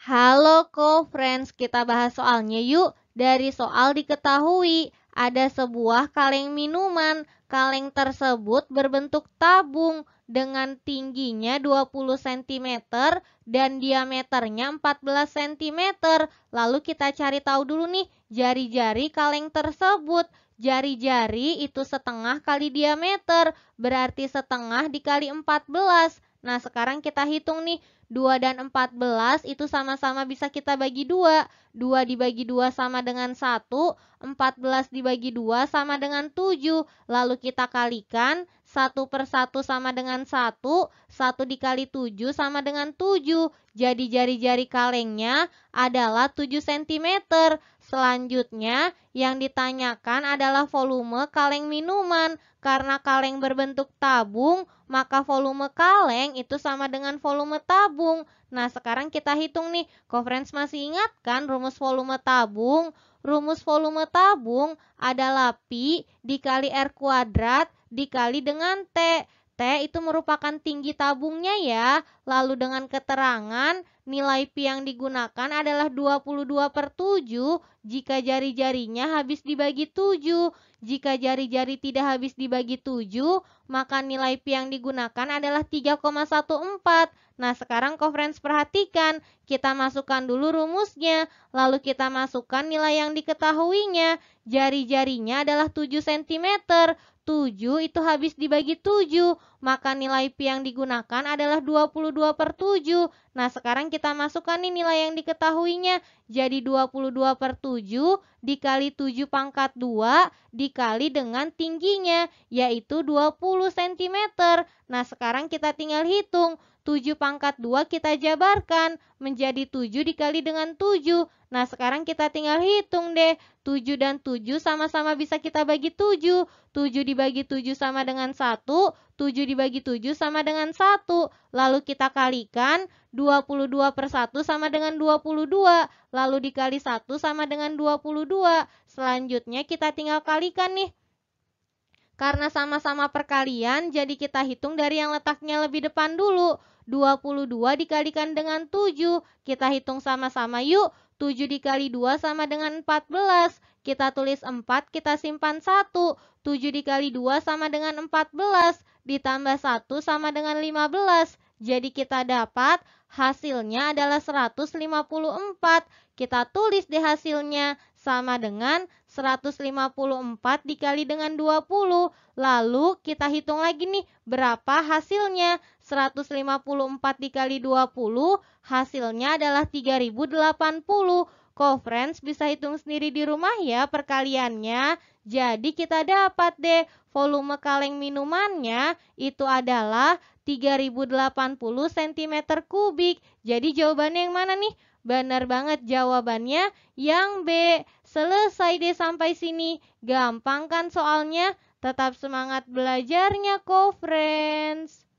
Halo co-friends, kita bahas soalnya yuk. Dari soal diketahui, ada sebuah kaleng minuman. Kaleng tersebut berbentuk tabung dengan tingginya 20 cm dan diameternya 14 cm. Lalu kita cari tahu dulu nih jari-jari kaleng tersebut. Jari-jari itu setengah kali diameter, berarti setengah dikali 14. Nah, sekarang kita hitung nih, 2 dan 14 itu sama-sama bisa kita bagi 2. 2 dibagi 2 sama dengan 1, 14 dibagi 2 sama dengan 7. Lalu kita kalikan, 1 per 1 sama dengan 1, 1 dikali 7 sama dengan 7. Jadi jari-jari kalengnya adalah 7 cm. Selanjutnya, yang ditanyakan adalah volume kaleng minuman. Karena kaleng berbentuk tabung, maka volume kaleng itu sama dengan volume tabung. Nah, sekarang kita hitung nih. Conference masih ingat kan rumus volume tabung? Rumus volume tabung adalah Pi dikali R kuadrat dikali dengan T. T itu merupakan tinggi tabungnya ya. Lalu dengan keterangan, nilai pi yang digunakan adalah 22 per 7 jika jari-jarinya habis dibagi 7. Jika jari-jari tidak habis dibagi 7, maka nilai pi yang digunakan adalah 3,14. Nah, sekarang kofrens perhatikan. Kita masukkan dulu rumusnya, lalu kita masukkan nilai yang diketahuinya. Jari-jarinya adalah 7 cm. 7 itu habis dibagi 7, maka nilai pi yang digunakan adalah 22 per 7. Nah, sekarang kita masukkan nih nilai yang diketahuinya. Jadi 22 per 7 dikali 7 pangkat 2 dikali dengan tingginya yaitu 20 cm. Nah sekarang kita tinggal hitung 7 pangkat 2 kita jabarkan menjadi 7 dikali dengan 7. Nah sekarang kita tinggal hitung deh 7 dan 7 sama-sama bisa kita bagi 7. 7 dibagi 7 sama dengan 1, 7 dibagi 7 sama dengan 1. Lalu kita kalikan 22 per 1 sama dengan 22, lalu dikali 1 sama dengan 22. Selanjutnya kita tinggal kalikan nih. Karena sama-sama perkalian, jadi kita hitung dari yang letaknya lebih depan dulu. 22 dikalikan dengan 7, kita hitung sama-sama yuk. 7 dikali 2 sama dengan 14. Kita tulis 4, kita simpan 1. 7 dikali 2 sama dengan 14, ditambah 1 sama dengan 15 jadi kita dapat hasilnya adalah 154. Kita tulis di hasilnya sama dengan 154 dikali dengan 20. Lalu kita hitung lagi nih berapa hasilnya. 154 dikali 20 hasilnya adalah 3080 friends bisa hitung sendiri di rumah ya perkaliannya. Jadi kita dapat deh volume kaleng minumannya itu adalah 3080 cm kubik. Jadi jawabannya yang mana nih? Benar banget jawabannya yang B. Selesai deh sampai sini. Gampang kan soalnya? Tetap semangat belajarnya, co-friends.